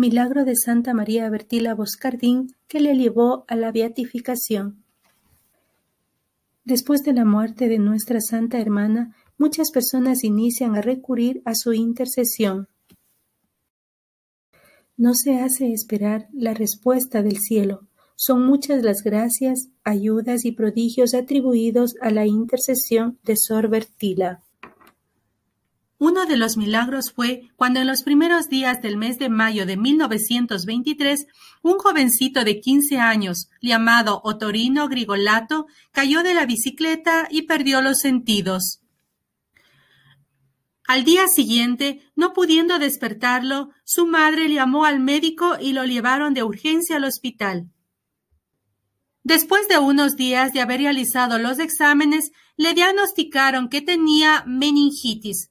milagro de Santa María Bertila Boscardín que le llevó a la beatificación. Después de la muerte de nuestra Santa Hermana, muchas personas inician a recurrir a su intercesión. No se hace esperar la respuesta del cielo. Son muchas las gracias, ayudas y prodigios atribuidos a la intercesión de Sor Bertila. Uno de los milagros fue cuando en los primeros días del mes de mayo de 1923, un jovencito de 15 años, llamado Otorino Grigolato, cayó de la bicicleta y perdió los sentidos. Al día siguiente, no pudiendo despertarlo, su madre llamó al médico y lo llevaron de urgencia al hospital. Después de unos días de haber realizado los exámenes, le diagnosticaron que tenía meningitis,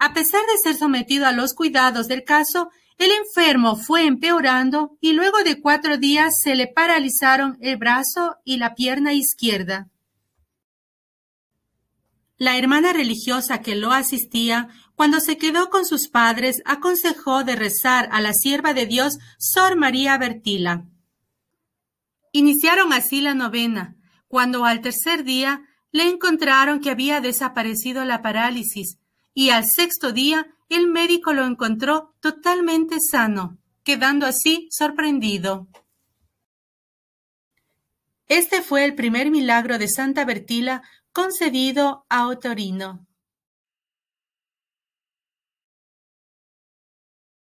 a pesar de ser sometido a los cuidados del caso, el enfermo fue empeorando y luego de cuatro días se le paralizaron el brazo y la pierna izquierda. La hermana religiosa que lo asistía, cuando se quedó con sus padres, aconsejó de rezar a la sierva de Dios, Sor María Bertila. Iniciaron así la novena, cuando al tercer día le encontraron que había desaparecido la parálisis, y al sexto día el médico lo encontró totalmente sano, quedando así sorprendido. Este fue el primer milagro de Santa Bertila concedido a Otorino.